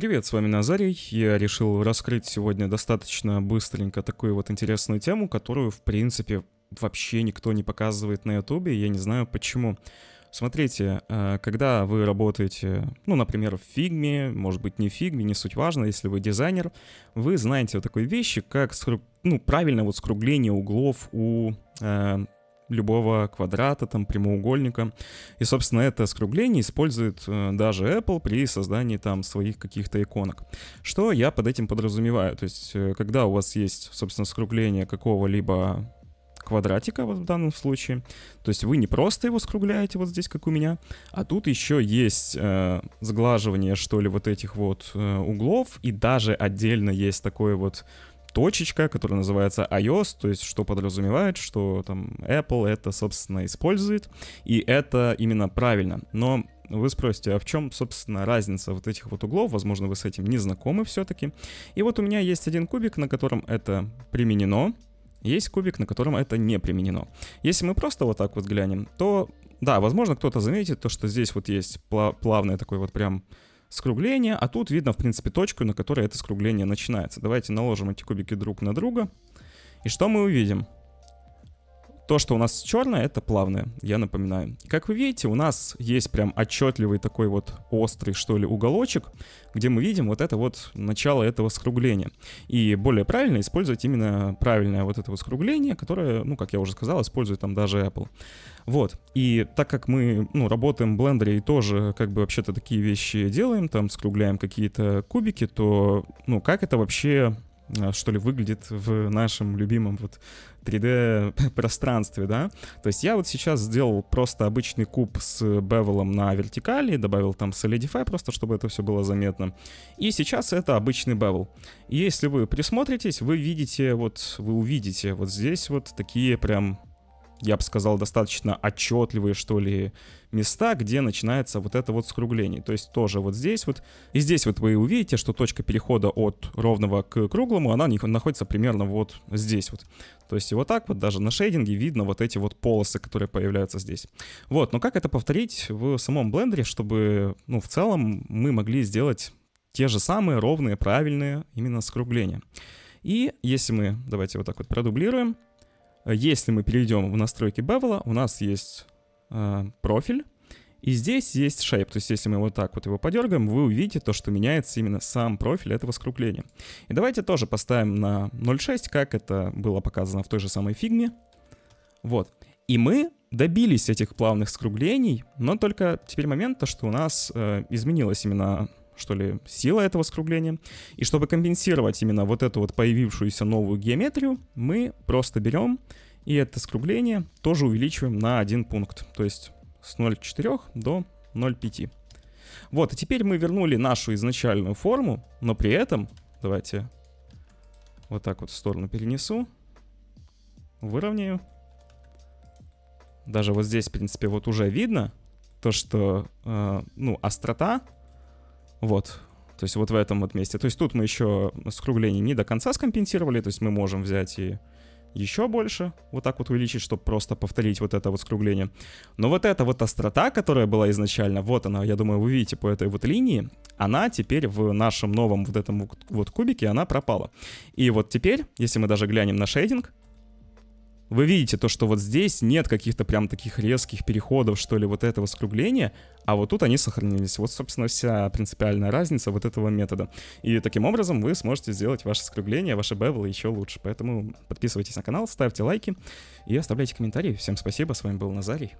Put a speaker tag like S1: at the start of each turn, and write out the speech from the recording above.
S1: Привет, с вами Назарий. Я решил раскрыть сегодня достаточно быстренько такую вот интересную тему, которую, в принципе, вообще никто не показывает на Ютубе, я не знаю почему. Смотрите, э, когда вы работаете, ну, например, в фигме, может быть, не в фигме, не суть важно, если вы дизайнер, вы знаете вот такой вещи, как, ну, правильно вот скругление углов у э, любого квадрата, там, прямоугольника. И, собственно, это скругление использует э, даже Apple при создании там своих каких-то иконок. Что я под этим подразумеваю? То есть, э, когда у вас есть, собственно, скругление какого-либо квадратика вот в данном случае. То есть вы не просто его скругляете вот здесь, как у меня, а тут еще есть э, сглаживание, что ли, вот этих вот э, углов, и даже отдельно есть такое вот точечка, которая называется iOS, то есть что подразумевает, что там Apple это, собственно, использует, и это именно правильно. Но вы спросите, а в чем, собственно, разница вот этих вот углов? Возможно, вы с этим не знакомы все-таки. И вот у меня есть один кубик, на котором это применено. Есть кубик, на котором это не применено. Если мы просто вот так вот глянем, то да, возможно, кто-то заметит то, что здесь вот есть плавное такое вот прям скругление, а тут видно, в принципе, точку, на которой это скругление начинается. Давайте наложим эти кубики друг на друга. И что мы увидим? То, что у нас черное, это плавное, я напоминаю. Как вы видите, у нас есть прям отчетливый такой вот острый, что ли, уголочек, где мы видим вот это вот начало этого скругления. И более правильно использовать именно правильное вот это вот скругление, которое, ну, как я уже сказал, использует там даже Apple. Вот. И так как мы, ну, работаем в Blender и тоже, как бы, вообще-то такие вещи делаем, там, скругляем какие-то кубики, то, ну, как это вообще Э, что ли, выглядит в нашем любимом вот 3D-пространстве, да. То есть я вот сейчас сделал просто обычный куб с бевелом на вертикали, добавил там Solidify e просто, чтобы это все было заметно. И сейчас это обычный бевел. И если вы присмотритесь, вы видите вот, вы увидите вот здесь вот такие прям я бы сказал, достаточно отчетливые, что ли, места, где начинается вот это вот скругление. То есть тоже вот здесь вот. И здесь вот вы увидите, что точка перехода от ровного к круглому, она находится примерно вот здесь вот. То есть вот так вот даже на шейдинге видно вот эти вот полосы, которые появляются здесь. Вот, но как это повторить в самом блендере, чтобы, ну, в целом мы могли сделать те же самые ровные, правильные именно скругления. И если мы, давайте вот так вот продублируем, Э, если мы перейдем в настройки Bevel, у нас есть э, профиль, и здесь есть shape, то есть если мы вот так вот его подергаем, вы увидите то, что меняется именно сам профиль этого скругления. И давайте тоже поставим на 0.6, как это было показано в той же самой фигме. Вот. И мы добились этих плавных скруглений, но только теперь момент то, что у нас э, изменилась именно что ли, сила этого скругления. И чтобы компенсировать именно вот эту вот появившуюся новую геометрию, мы просто берем и это скругление тоже увеличиваем на один пункт, то есть с 0,4 до 0,5. Вот, и теперь мы вернули нашу изначальную форму, но при этом, давайте вот так вот в сторону перенесу, выровняю. Даже вот здесь, в принципе, вот уже видно то, что, э, ну, острота вот. То есть вот в этом вот месте. То есть тут мы еще скругление не до конца скомпенсировали, то есть мы можем взять и еще больше, вот так вот увеличить, чтобы просто повторить вот это вот скругление. Но вот эта вот острота, которая была изначально, вот она, я думаю, вы видите по этой вот линии, она теперь в нашем новом вот этом вот кубике, она пропала. И вот теперь, если мы даже глянем на шейдинг, вы видите то, что вот здесь нет каких-то прям таких резких переходов, что ли, вот этого скругления, а вот тут они сохранились. Вот, собственно, вся принципиальная разница вот этого метода. И таким образом вы сможете сделать ваше скругление, ваши бевелы еще лучше. Поэтому подписывайтесь на канал, ставьте лайки и оставляйте комментарии. Всем спасибо, с вами был Назарий.